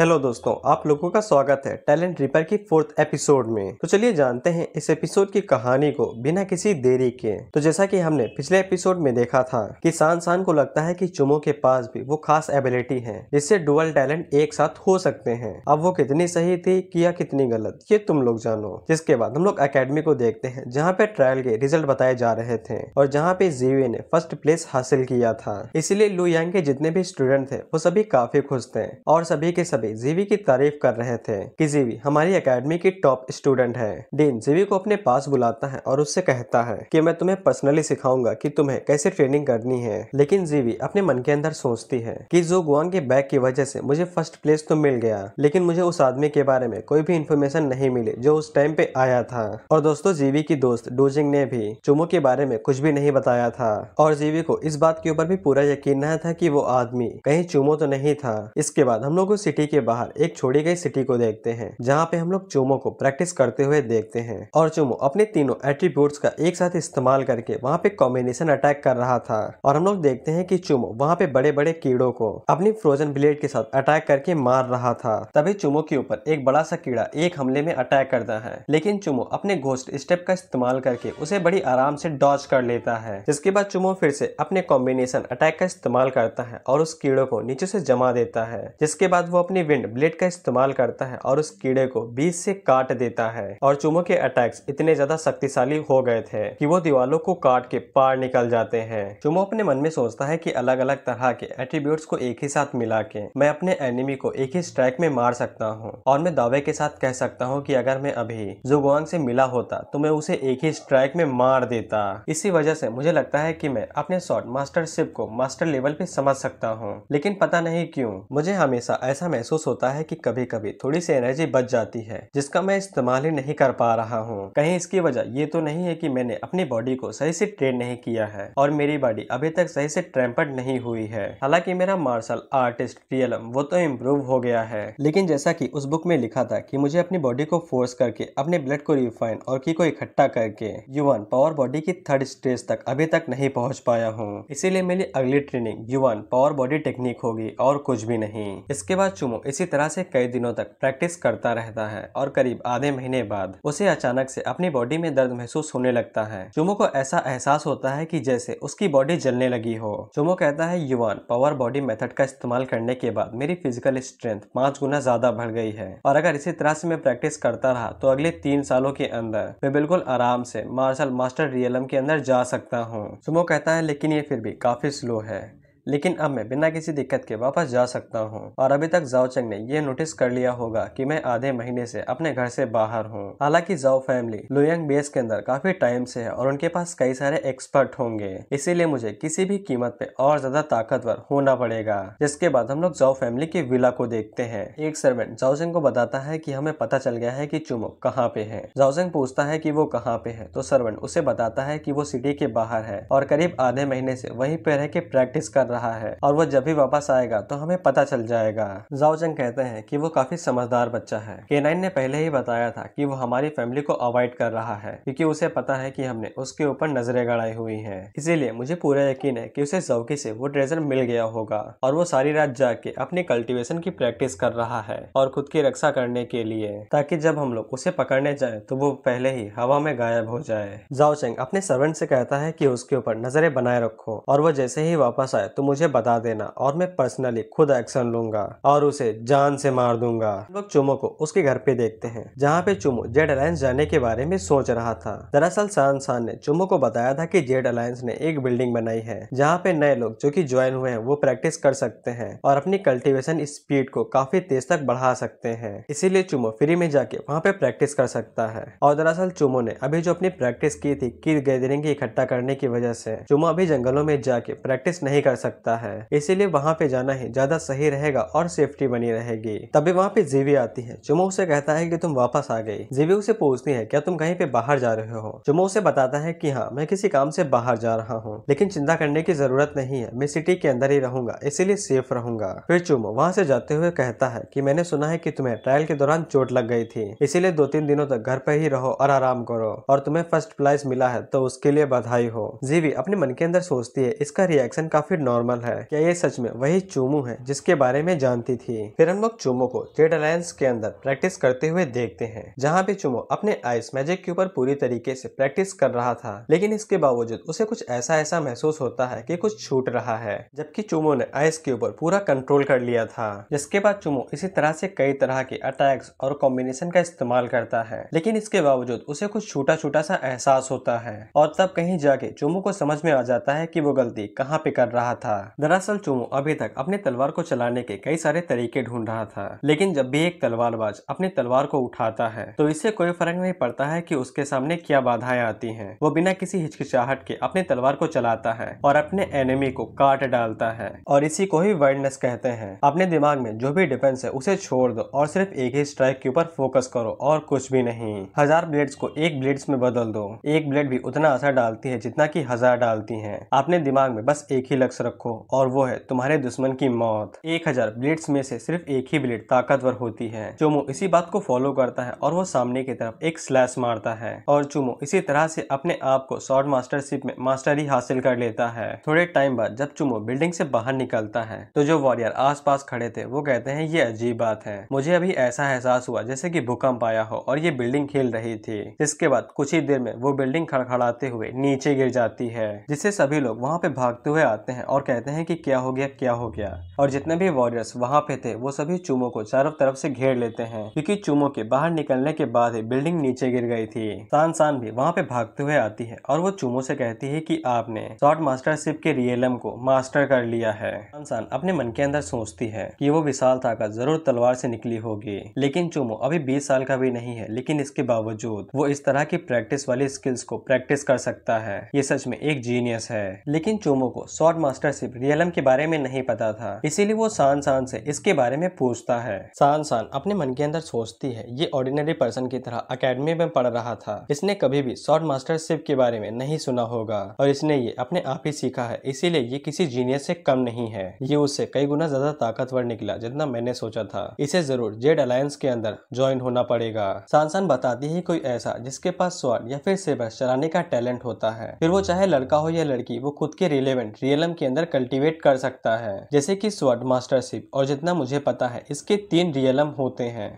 hello दोस्तों आप लोगों का स्वागत है टैलेंट रिपर की फोर्थ एपिसोड में तो चलिए जानते हैं इस एपिसोड की कहानी को बिना किसी देरी के तो जैसा कि हमने पिछले एपिसोड में देखा था कि सान को लगता है कि चुमो के पास भी वो खास एबिलिटी है जिससे डुअल टैलेंट एक साथ हो सकते हैं अब वो कितनी सही थी कि या कितनी गलत ये तुम लोग जानो जिसके बाद हम लोग अकेडमी को देखते हैं जहाँ पे ट्रायल के रिजल्ट बताए जा रहे थे और जहाँ पे जीवी ने फर्स्ट प्लेस हासिल किया था इसीलिए लुयांग यांग के जितने भी स्टूडेंट थे वो सभी काफी खुश थे और सभी के सभी सभी जीवी की तारीफ कर रहे थे कि जीवी हमारी एकेडमी की टॉप स्टूडेंट है डीन जीवी को अपने पास बुलाता है और उससे कहता है कि मैं तुम्हें पर्सनली सिखाऊंगा कि तुम्हें कैसे ट्रेनिंग करनी है लेकिन जीवी अपने मन के अंदर सोचती है कि जो गुआन के बैग की वजह से मुझे फर्स्ट प्लेस तो मिल गया लेकिन मुझे उस आदमी के बारे में कोई भी इन्फॉर्मेशन नहीं मिली जो उस टाइम पे आया था और दोस्तों जीवी की दोस्त डोजिंग ने भी चुमो के बारे में कुछ भी नहीं बताया था और जीवी को इस बात के ऊपर भी पूरा यकीन नहीं था की वो आदमी कहीं चुमो तो नहीं था इसके बाद हम लोग सिटी के बाहर एक छोड़ी गई सिटी को देखते हैं जहाँ पे हम लोग चुमो को प्रैक्टिस करते हुए देखते हैं और चुमो अपने तीनों एट्रीब्यूट का एक साथ इस्तेमाल करके वहाँ पे कॉम्बिनेशन अटैक कर रहा था और हम लोग देखते हैं की चुमो वहाँ पे बड़े बड़े कीड़ो को अपनी फ्रोजन ब्लेड के साथ अटैक करके मार रहा था तभी चुमो के ऊपर एक बड़ा सा कीड़ा एक हमले में अटैक करता है लेकिन चुमो अपने घोस्ट स्टेप का इस्तेमाल करके उसे बड़ी आराम से डॉच कर लेता है जिसके बाद चुमो फिर से अपने कॉम्बिनेशन अटैक का इस्तेमाल करता है और उस कीड़ों को नीचे से जमा देता है जिसके बाद वो अपने अपनी विंड ब्लेड का इस्तेमाल करता है और उस कीड़े को बीच से काट देता है और चुमो के अटैक्स इतने ज्यादा शक्तिशाली हो गए थे कि वो दीवालों को काट के पार निकल जाते हैं चूमो अपने मन में सोचता है कि अलग अलग तरह के एट्रीब्यूट को एक ही साथ मिला के मैं अपने एनिमी को एक ही स्ट्राइक में मार सकता हूँ और मैं दावे के साथ कह सकता हूँ की अगर मैं अभी जुगवान से मिला होता तो मैं उसे एक ही स्ट्राइक में मार देता इसी वजह से मुझे लगता है की मैं अपने शॉर्ट मास्टर को मास्टर लेवल पे समझ सकता हूँ लेकिन पता नहीं क्यूँ मुझे हमेशा ऐसा महसूस महसूस होता है कि कभी कभी थोड़ी सी एनर्जी बच जाती है जिसका मैं इस्तेमाल ही नहीं कर पा रहा हूँ कहीं इसकी वजह ये तो नहीं है कि मैंने अपनी बॉडी को सही से ट्रेन नहीं किया है और मेरी बॉडी अभी तक सही से ट्रेम्पर्ड नहीं हुई है हालांकि मेरा मार्शल आर्टिस्ट रियलम वो तो इम्प्रूव हो गया है लेकिन जैसा की उस बुक में लिखा था की मुझे अपनी बॉडी को फोर्स करके अपने ब्लड को रिफाइन और की को इकट्ठा करके युवन पावर बॉडी की थर्ड स्टेज तक अभी तक नहीं पहुँच पाया हूँ इसीलिए मेरी अगली ट्रेनिंग युवन पावर बॉडी टेक्निक होगी और कुछ भी नहीं इसके बाद चुमो इसी तरह से कई दिनों तक प्रैक्टिस करता रहता है और करीब आधे महीने बाद उसे अचानक से अपनी बॉडी में दर्द महसूस होने लगता है चुमो को ऐसा एहसास होता है कि जैसे उसकी बॉडी जलने लगी हो चुमो कहता है युवान पावर बॉडी मेथड का इस्तेमाल करने के बाद मेरी फिजिकल स्ट्रेंथ पांच गुना ज्यादा बढ़ गई है और अगर इसी तरह से मैं प्रैक्टिस करता रहा तो अगले तीन सालों के अंदर मैं बिल्कुल आराम से मार्शल मास्टर रियलम के अंदर जा सकता हूँ सुमो कहता है लेकिन ये फिर भी काफी स्लो है लेकिन अब मैं बिना किसी दिक्कत के वापस जा सकता हूँ और अभी तक जाओ चंग ने ये नोटिस कर लिया होगा कि मैं आधे महीने से अपने घर से बाहर हूँ हालांकि जाओ फैमिली लुयंग बेस के अंदर काफी टाइम से है और उनके पास कई सारे एक्सपर्ट होंगे इसीलिए मुझे किसी भी कीमत पे और ज्यादा ताकतवर होना पड़ेगा जिसके बाद हम लोग जाओ फैमिली के विला को देखते हैं एक सर्वेंट जाओजेंग को बताता है की हमें पता चल गया है की चुमो कहाँ पे है जाओजेंग पूछता है की वो कहाँ पे है तो सर्वेंट उसे बताता है की वो सिटी के बाहर है और करीब आधे महीने से वही पे रह के प्रैक्टिस कर रहा है और वो जब भी वापस आएगा तो हमें पता चल जाएगा जाओचंग कहते हैं कि वो काफी समझदार बच्चा है केनाइन ने पहले ही बताया था कि वो हमारी फैमिली को अवॉइड कर रहा है क्योंकि उसे पता है कि हमने उसके ऊपर नजरें गड़ाई हुई है इसीलिए मुझे पूरा यकीन है कि उसे जौकी से वो ट्रेजर मिल गया होगा और वो सारी रात जाके अपनी कल्टीवेशन की प्रैक्टिस कर रहा है और खुद की रक्षा करने के लिए ताकि जब हम लोग उसे पकड़ने जाए तो वो पहले ही हवा में गायब हो जाए जाओचेंग अपने सर्वेंट से कहता है कि उसके ऊपर नजरें बनाए रखो और वो जैसे ही वापस आए तो तो मुझे बता देना और मैं पर्सनली खुद एक्शन लूंगा और उसे जान से मार दूंगा लोग चुमो को उसके घर पे देखते हैं जहाँ पे चुमो जेड अलायंस जाने के बारे में सोच रहा था दरअसल सान सान ने चुमो को बताया था की जेड अलायंस ने एक बिल्डिंग बनाई है जहाँ पे नए लोग जो की ज्वाइन हुए हैं वो प्रैक्टिस कर सकते हैं और अपनी कल्टिवेशन स्पीड को काफी तेज तक बढ़ा सकते हैं इसीलिए चुमो फ्री में जाके वहाँ पे प्रैक्टिस कर सकता है और दरअसल चुमो ने अभी जो अपनी प्रैक्टिस की थी की गैदरिंग इकट्ठा करने की वजह से चुमो अभी जंगलों में जाके प्रैक्टिस नहीं कर सकता सकता है इसीलिए वहाँ पे जाना ही ज्यादा सही रहेगा और सेफ्टी बनी रहेगी तभी वहाँ पे जीवी आती है जुमो उसे कहता है की तुम वापस आ गई जीवी उसे पूछती है क्या तुम कहीं पे बाहर जा रहे हो जुमो उसे बताता है की हाँ मैं किसी काम से बाहर जा रहा हूँ लेकिन चिंता करने की जरूरत नहीं है मैं सिटी के अंदर ही रहूंगा इसीलिए सेफ रहूंगा फिर चुमो वहाँ से जाते हुए कहता है की मैंने सुना है की तुम्हें ट्रायल के दौरान चोट लग गई थी इसीलिए दो तीन दिनों तक घर पर ही रहो और आराम करो और तुम्हें फर्स्ट प्राइज मिला है तो उसके लिए बधाई हो जीवी अपने मन के अंदर सोचती है इसका रिएक्शन काफी नॉर्मल नॉर्मल है क्या ये सच में वही चूमू है जिसके बारे में जानती थी फिर हम लोग चूमू को ट्रेड अलायंस के अंदर प्रैक्टिस करते हुए देखते हैं जहाँ पे चूमू अपने आइस मैजिक के ऊपर पूरी तरीके से प्रैक्टिस कर रहा था लेकिन इसके बावजूद उसे कुछ ऐसा ऐसा महसूस होता है की कुछ छूट रहा है जबकि चूमू ने आइस के ऊपर पूरा कंट्रोल कर लिया था जिसके बाद चुमो इसी तरह से कई तरह के अटैक्स और कॉम्बिनेशन का इस्तेमाल करता है लेकिन इसके बावजूद उसे कुछ छोटा छोटा सा एहसास होता है और तब कहीं जाके चुमो को समझ में आ जाता है कि वो गलती कहाँ पे कर रहा था था दरअसल चुमू अभी तक अपने तलवार को चलाने के कई सारे तरीके ढूंढ रहा था लेकिन जब भी एक तलवारबाज अपने तलवार को उठाता है तो इससे कोई फर्क नहीं पड़ता है कि उसके सामने क्या बाधाएं आती हैं वो बिना किसी हिचकिचाहट के अपने तलवार को चलाता है और अपने एनिमी को काट डालता है और इसी को ही वर्डनेस कहते हैं अपने दिमाग में जो भी डिफेंस है उसे छोड़ दो और सिर्फ एक ही स्ट्राइक के ऊपर फोकस करो और कुछ भी नहीं हजार ब्लेड्स को एक ब्लेड्स में बदल दो एक ब्लेड भी उतना असर अच्छा डालती है जितना की हजार डालती है अपने दिमाग में बस एक ही लक्ष्य रखो रखो और वो है तुम्हारे दुश्मन की मौत एक हजार ब्लेड्स में से सिर्फ एक ही ब्लेड ताकतवर होती है चुमो इसी बात को फॉलो करता है और वो सामने की तरफ एक स्लैश मारता है और चुमो इसी तरह से अपने आप को शॉर्ट मास्टरशिप में मास्टरी हासिल कर लेता है थोड़े टाइम बाद जब चुमो बिल्डिंग से बाहर निकलता है तो जो वॉरियर आस खड़े थे वो कहते हैं ये अजीब बात है मुझे अभी ऐसा एहसास हुआ जैसे की भूकंप आया हो और ये बिल्डिंग खेल रही थी इसके बाद कुछ ही देर में वो बिल्डिंग खड़खड़ाते हुए नीचे गिर जाती है जिससे सभी लोग वहाँ पे भागते हुए आते हैं और कहते हैं कि क्या हो गया क्या हो गया और जितने भी वॉरियर्स वहाँ पे थे वो सभी चूमो को चारों तरफ से घेर लेते हैं क्योंकि चूमो के बाहर निकलने के बाद ही बिल्डिंग नीचे गिर गई थी सान सान भी वहाँ पे भागते हुए आती है और वो चूमो से कहती है कि आपने शॉर्ट मास्टरशिप के रियलम को मास्टर कर लिया है सान सान अपने मन के अंदर सोचती है कि वो विशाल ताकत जरूर तलवार से निकली होगी लेकिन चूमो अभी बीस साल का भी नहीं है लेकिन इसके बावजूद वो इस तरह की प्रैक्टिस वाली स्किल्स को प्रैक्टिस कर सकता है ये सच में एक जीनियस है लेकिन चूमो को शॉर्ट मास्टर सिर्फ रियलम के बारे में नहीं पता था इसीलिए वो सान सान से इसके बारे में पूछता है सान सान अपने मन के अंदर सोचती है ये ऑर्डिनरी पर्सन की तरह अकेडमी में पढ़ रहा था इसने कभी भी शॉर्ट मास्टर शिप के बारे में नहीं सुना होगा और इसने ये अपने आप ही सीखा है इसीलिए ये किसी जीनियस से कम नहीं है ये उससे कई गुना ज्यादा ताकतवर निकला जितना मैंने सोचा था इसे जरूर जेड अलायंस के अंदर ज्वाइन होना पड़ेगा सांसान बताती है कोई ऐसा जिसके पास स्वाड या फिर सेबर चलाने का टैलेंट होता है फिर वो चाहे लड़का हो या लड़की वो खुद के रिलेवेंट रियलम के अंदर अंदर कल्टीवेट कर सकता है जैसे कि स्वर्ड मास्टरशिप और जितना मुझे पता है इसके तीन रियलम होते हैं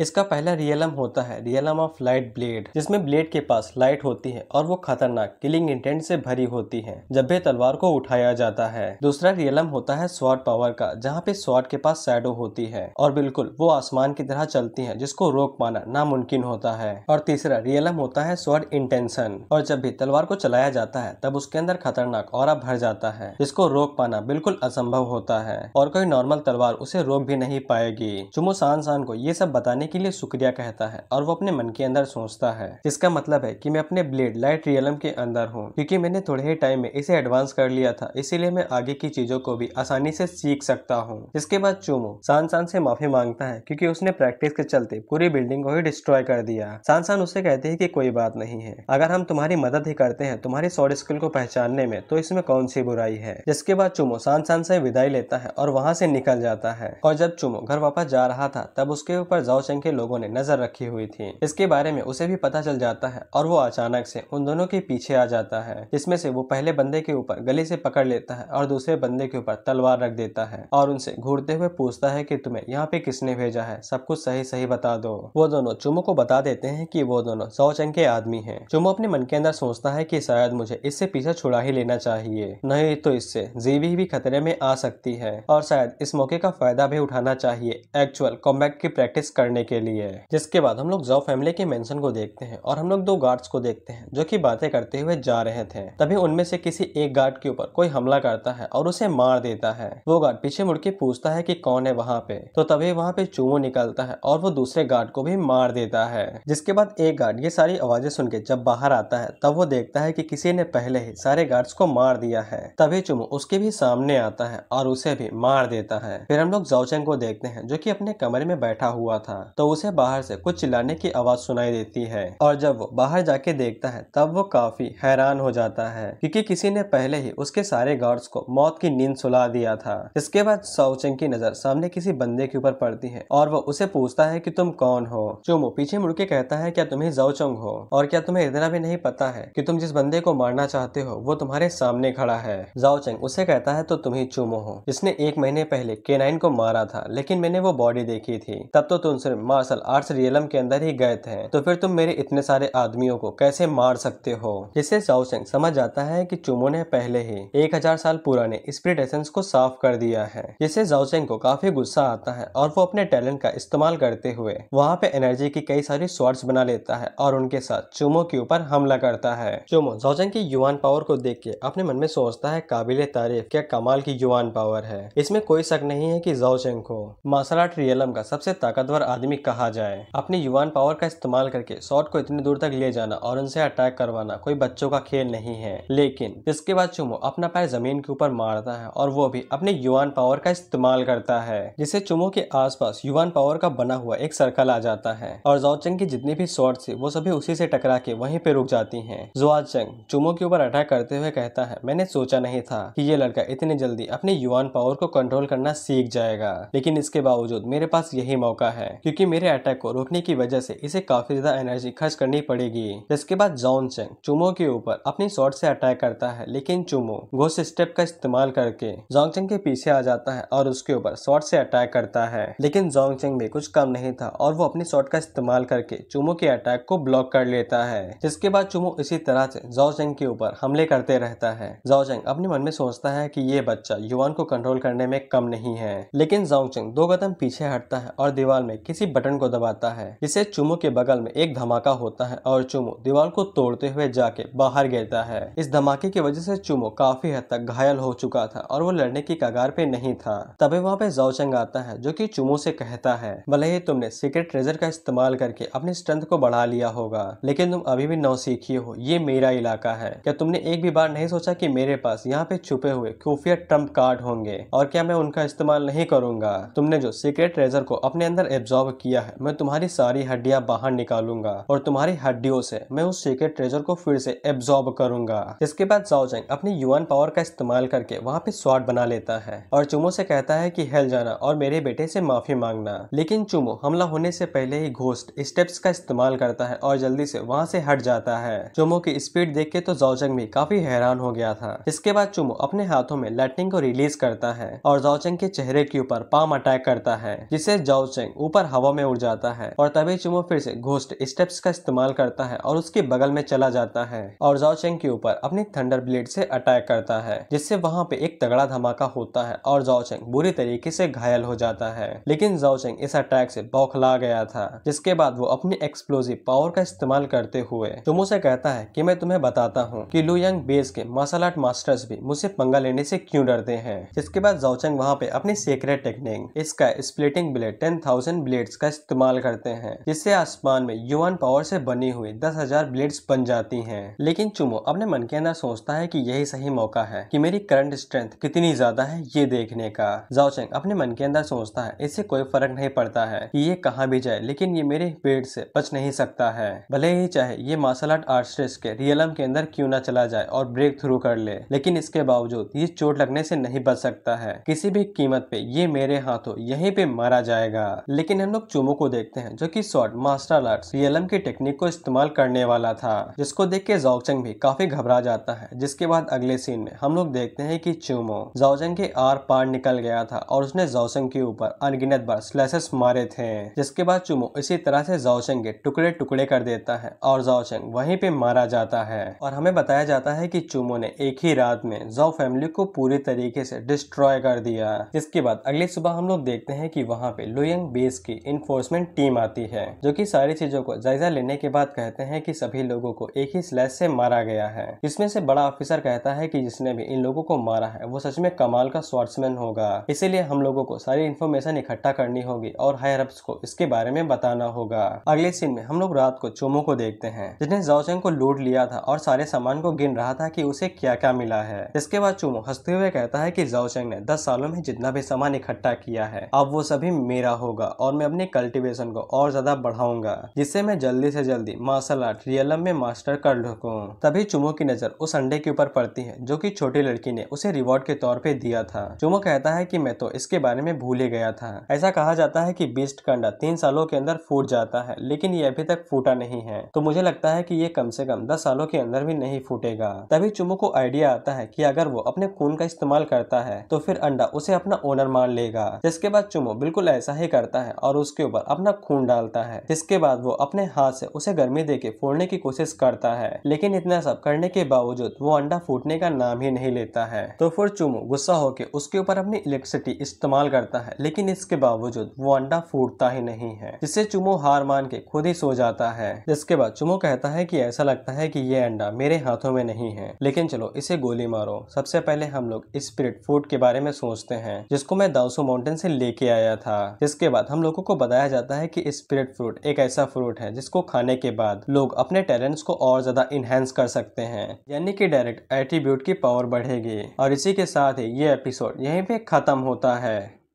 इसका पहला रियलम होता है रियलम ऑफ लाइट ब्लेड जिसमें ब्लेड के पास लाइट होती है और वो खतरनाक किलिंग इंटेंट से भरी होती है जब भी तलवार को उठाया जाता है दूसरा रियलम होता है स्वॉर्ड पावर का जहाँ पे स्वॉर्ड के पास सैडो होती है और बिल्कुल वो आसमान की तरह चलती है जिसको रोक पाना नामुमकिन होता है और तीसरा रियलम होता है स्वॉर्ड इंटेंशन और जब भी तलवार को चलाया जाता है तब उसके अंदर खतरनाक और भर जाता है जिसको रोक पाना बिल्कुल असंभव होता है और कोई नॉर्मल तलवार उसे रोक भी नहीं पाएगी चुमो सान सान को ये सब बताने जाने के लिए शुक्रिया कहता है और वो अपने मन के अंदर सोचता है जिसका मतलब है कि मैं अपने ब्लेड लाइट रियलम के अंदर हूँ क्योंकि मैंने थोड़े ही टाइम में इसे एडवांस कर लिया था इसीलिए मैं आगे की चीजों को भी आसानी से सीख सकता हूँ इसके बाद चूमो सांसान से माफी मांगता है क्योंकि उसने प्रैक्टिस के चलते पूरी बिल्डिंग को ही डिस्ट्रॉय कर दिया सांसान उसे कहते हैं की कोई बात नहीं है अगर हम तुम्हारी मदद ही करते हैं तुम्हारी सॉर्ड स्किल को पहचानने में तो इसमें कौन सी बुराई है जिसके बाद चुमो सांसान से विदाई लेता है और वहाँ से निकल जाता है और जब चुमो घर वापस जा रहा था तब उसके ऊपर जाओ संगठन के लोगों ने नजर रखी हुई थी इसके बारे में उसे भी पता चल जाता है और वो अचानक से उन दोनों के पीछे आ जाता है जिसमें से वो पहले बंदे के ऊपर गले से पकड़ लेता है और दूसरे बंदे के ऊपर तलवार रख देता है और उनसे घूरते हुए पूछता है की तुम्हें यहाँ पे किसने भेजा है सब कुछ सही सही बता दो वो दोनों चुमो को बता देते हैं की वो दोनों सौ के आदमी है चुमो अपने मन के अंदर सोचता है की शायद मुझे इससे पीछे छुड़ा ही लेना चाहिए नहीं तो इससे जीवी भी खतरे में आ सकती है और शायद इस मौके का फायदा भी उठाना चाहिए एक्चुअल कॉम्बैक्ट की प्रैक्टिस करने के लिए जिसके बाद हम लोग जाओ फैमिली के मेंशन को देखते हैं और हम लोग दो गार्ड्स को देखते हैं जो कि बातें करते हुए जा रहे थे तभी उनमें से किसी एक गार्ड के ऊपर कोई हमला करता है और उसे मार देता है वो गार्ड पीछे मुड़ के पूछता है की कौन है वहाँ पे तो तभी वहाँ पे चूमो निकलता है और वो दूसरे गार्ड को भी मार देता है जिसके बाद एक गार्ड ये सारी आवाजें सुन के जब बाहर आता है तब वो देखता है की किसी ने पहले ही सारे गार्ड्स को मार दिया है तभी चुमो उसके भी सामने आता है और उसे भी मार देता है फिर हम लोग जाओचेंग को देखते हैं जो कि अपने कमरे में बैठा हुआ था तो उसे बाहर से कुछ चिल्लाने की आवाज सुनाई देती है और जब वो बाहर जाके देखता है तब वो काफी हैरान हो जाता है क्योंकि किसी ने पहले ही उसके सारे गार्ड्स को मौत की नींद सुला दिया था इसके बाद साउचेंग की नजर सामने किसी बंदे के ऊपर पड़ती है और वो उसे पूछता है की तुम कौन हो चुमो पीछे मुड़के कहता है क्या तुम्हें जाओचोंग हो और क्या तुम्हें इतना भी नहीं पता है की तुम जिस बंदे को मारना चाहते हो वो तुम्हारे सामने खड़ा है जाओचंग उसे कहता है तो तुम्हें चूमो हो इसने एक महीने पहले केनाइन को मारा था लेकिन मैंने वो बॉडी देखी थी तब तो तुम सिर्फ मार्शल आर्ट्स रियलम के अंदर ही गए थे तो फिर तुम मेरे इतने सारे आदमियों को कैसे मार सकते हो जिससे चाउसेंग समझ जाता है कि चुमो ने पहले ही एक हजार साल पुराने स्प्रिट एसेंस को साफ कर दिया है जिससे जाओसेंग को काफी गुस्सा आता है और वो अपने टैलेंट का इस्तेमाल करते हुए वहाँ पे एनर्जी की कई सारी स्वार्स बना लेता है और उनके साथ चुमो के ऊपर हमला करता है चुमो जाओसेंग की युवान पावर को देख के अपने मन में सोचता है काबिल तारीफ क्या कमाल की युवान पावर है इसमें कोई शक नहीं है की जाओसेंग को मार्शल आर्ट रियलम का सबसे ताकतवर आदमी आदमी कहा जाए अपनी युवान पावर का इस्तेमाल करके शॉट को इतनी दूर तक ले जाना और उनसे अटैक करवाना कोई बच्चों का खेल नहीं है लेकिन इसके बाद चुमो अपना पैर जमीन के ऊपर मारता है और वो भी अपने युवान पावर का इस्तेमाल करता है जिससे चुमो के आसपास युवान पावर का बना हुआ एक सर्कल आ जाता है और जोचंग की जितनी भी शॉर्ट थी वो सभी उसी से टकरा के वहीं पे रुक जाती है चंग चुमो के ऊपर अटैक करते हुए कहता है मैंने सोचा नहीं था कि ये लड़का इतनी जल्दी अपने युवान पावर को कंट्रोल करना सीख जाएगा लेकिन इसके बावजूद मेरे पास यही मौका है कि क्योंकि मेरे अटैक को रोकने की वजह से इसे काफी ज्यादा एनर्जी खर्च करनी पड़ेगी इसके बाद जॉन चेंग चुमो के ऊपर अपनी शॉर्ट से अटैक करता है लेकिन चुमो घोष स्टेप का इस्तेमाल करके चेंग के पीछे आ जाता है और उसके ऊपर शॉर्ट से अटैक करता है लेकिन चेंग भी कुछ कम नहीं था और वो अपनी शॉर्ट का इस्तेमाल करके चुमो के अटैक को ब्लॉक कर लेता है जिसके बाद चुमो इसी तरह से चेंग के ऊपर हमले करते रहता है चेंग अपने मन में सोचता है की ये बच्चा युवान को कंट्रोल करने में कम नहीं है लेकिन चेंग दो कदम पीछे हटता है और दीवार में किसी किसी बटन को दबाता है इसे चुमो के बगल में एक धमाका होता है और चुमो दीवार को तोड़ते हुए जाके बाहर गिरता है इस धमाके की वजह से चुमो काफी हद तक घायल हो चुका था और वो लड़ने की कगार पे नहीं था तभी वहाँ पे जाओचंग आता है जो की चुमो से कहता है भले ही तुमने सीक्रेट ट्रेजर का इस्तेमाल करके अपने स्ट्रेंथ को बढ़ा लिया होगा लेकिन तुम अभी भी नौ सीखी हो ये मेरा इलाका है क्या तुमने एक भी बार नहीं सोचा की मेरे पास यहाँ पे छुपे हुए खुफिया ट्रम्प कार्ड होंगे और क्या मैं उनका इस्तेमाल नहीं करूंगा तुमने जो सीक्रेट ट्रेजर को अपने अंदर एब्जॉर्व किया है मैं तुम्हारी सारी हड्डियां बाहर निकालूंगा और तुम्हारी हड्डियों से मैं उस सीक्रेट ट्रेजर को फिर से एब्जॉर्ब करूंगा इसके बाद जाओजेंग अपनी युवान पावर का इस्तेमाल करके वहाँ पे स्वाट बना लेता है और चुमो से कहता है की हेल जाना और मेरे बेटे से माफी मांगना लेकिन चुमो हमला होने से पहले ही घोस्ट स्टेप्स का इस्तेमाल करता है और जल्दी से वहाँ से हट जाता है चुमो की स्पीड देख के तो जाओचंग भी काफी हैरान हो गया था इसके बाद चुमो अपने हाथों में लाइटनिंग को रिलीज करता है और जाओचंग के चेहरे के ऊपर पाम अटैक करता है जिसे जाओचंग ऊपर हवा हवा में उड़ जाता है और तभी चुमो फिर से घोस्ट स्टेप्स का इस्तेमाल करता है और उसके बगल में चला जाता है और चेंग के ऊपर अपनी थंडर ब्लेड से अटैक करता है जिससे वहाँ पे एक तगड़ा धमाका होता है और चेंग बुरी तरीके से घायल हो जाता है लेकिन चेंग इस अटैक से बौखला गया था जिसके बाद वो अपनी एक्सप्लोजिव पावर का इस्तेमाल करते हुए चुमो से कहता है की मैं तुम्हें बताता हूँ की लुयंग बेस के मार्शल आर्ट मास्टर्स भी मुझसे पंगा लेने से क्यूँ डरते हैं जिसके बाद चेंग वहाँ पे अपनी सीक्रेट टेक्निक इसका splitting blade ten thousand blade blades का इस्तेमाल करते हैं जिससे आसमान में युवान पावर से बनी हुई दस हजार ब्लेड्स बन जाती हैं लेकिन चुमो अपने मन के अंदर सोचता है कि यही सही मौका है कि मेरी करंट स्ट्रेंथ कितनी ज्यादा है ये देखने का जाओचेंग अपने मन के अंदर सोचता है इससे कोई फर्क नहीं पड़ता है की ये कहाँ भी जाए लेकिन ये मेरे पेड़ से बच नहीं सकता है भले ही चाहे ये मार्शल आर्ट आर्टिस्ट के रियलम के अंदर क्यों ना चला जाए और ब्रेक थ्रू कर ले लेकिन इसके बावजूद ये चोट लगने से नहीं बच सकता है किसी भी कीमत पे ये मेरे हाथों यहीं पे मारा जाएगा लेकिन हम लोग चुमो को देखते हैं जो कि शॉर्ट मास्टर आर्ट रियलम की टेक्निक को इस्तेमाल करने वाला था जिसको देख के जाओचंग भी काफी घबरा जाता है जिसके बाद अगले सीन में हम लोग देखते हैं कि चूमो जाओचंग के आर पार निकल गया था और उसने जाओचंग के ऊपर अनगिनत बार स्लैसेस मारे थे जिसके बाद चूमो इसी तरह से जाओचंग के टुकड़े टुकड़े कर देता है और जाओचंग वहीं पे मारा जाता है और हमें बताया जाता है कि चूमो ने एक ही रात में जाओ फैमिली को पूरी तरीके से डिस्ट्रॉय कर दिया जिसके बाद अगली सुबह हम लोग देखते हैं कि वहाँ पे लुयंग बेस की इन्फोर्समेंट टीम आती है जो कि सारी चीजों को जायजा लेने के बाद कहते हैं कि सभी लोगों को एक ही स्लैश से मारा गया है इसमें से बड़ा ऑफिसर कहता है कि जिसने भी इन लोगों को मारा है वो सच में कमाल का स्वाट्समैन होगा इसीलिए हम लोगों को सारी इन्फॉर्मेशन इकट्ठा करनी होगी और हायर अप्स को इसके बारे में बताना होगा अगले सीन में हम लोग रात को चोमो को देखते हैं जिसने जाओचेंग को लूट लिया था और सारे सामान को गिन रहा था की उसे क्या क्या मिला है इसके बाद चोमो हंसते हुए कहता है की जाओचेंग ने दस सालों में जितना भी सामान इकट्ठा किया है अब वो सभी मेरा होगा और मैं अपने कल्टीवेशन को और ज्यादा बढ़ाऊंगा जिससे मैं जल्दी से जल्दी मार्शल आर्ट रियलम में मास्टर कर सकूँ तभी चुमो की नजर उस अंडे के ऊपर पड़ती है जो की छोटी लड़की ने उसे रिवॉर्ड के तौर पर दिया था चुमो कहता है की मैं तो इसके बारे में भूल ही गया था ऐसा कहा जाता है की बीस्ट का अंडा तीन सालों के अंदर फूट जाता है लेकिन ये अभी तक फूटा नहीं है तो मुझे लगता है की ये कम से कम दस सालों के अंदर भी नहीं फूटेगा तभी चुमो को आइडिया आता है कि अगर वो अपने खून का इस्तेमाल करता है तो फिर अंडा उसे अपना ओनर मान लेगा जिसके बाद चुमो बिल्कुल ऐसा ही करता है और उसके ऊपर अपना खून डालता है जिसके बाद वो अपने हाथ से उसे गर्मी दे के फोड़ने की कोशिश करता है लेकिन इतना सब करने के बावजूद वो अंडा फूटने का नाम ही नहीं लेता है तो फिर चुमू गुस्सा होकर उसके ऊपर अपनी इलेक्ट्रिसिटी इस्तेमाल करता है लेकिन इसके बावजूद वो अंडा फूटता ही नहीं है जिससे चुमो हार मान के खुद ही सो जाता है जिसके बाद चुमो कहता है की ऐसा लगता है की ये अंडा मेरे हाथों में नहीं है लेकिन चलो इसे गोली मारो सबसे पहले हम लोग स्पिरिट फूड के बारे में सोचते हैं जिसको मैं दाउसो माउंटेन से लेके आया था जिसके बाद हम लोगों को बताया जाता है कि स्पिरिट फ्रूट एक ऐसा फ्रूट है जिसको खाने के बाद लोग अपने टैलेंट्स को और ज्यादा इनहेंस कर सकते हैं यानी कि डायरेक्ट एटीट्यूड की पावर बढ़ेगी और इसी के साथ ही ये एपिसोड यहीं पे खत्म होता है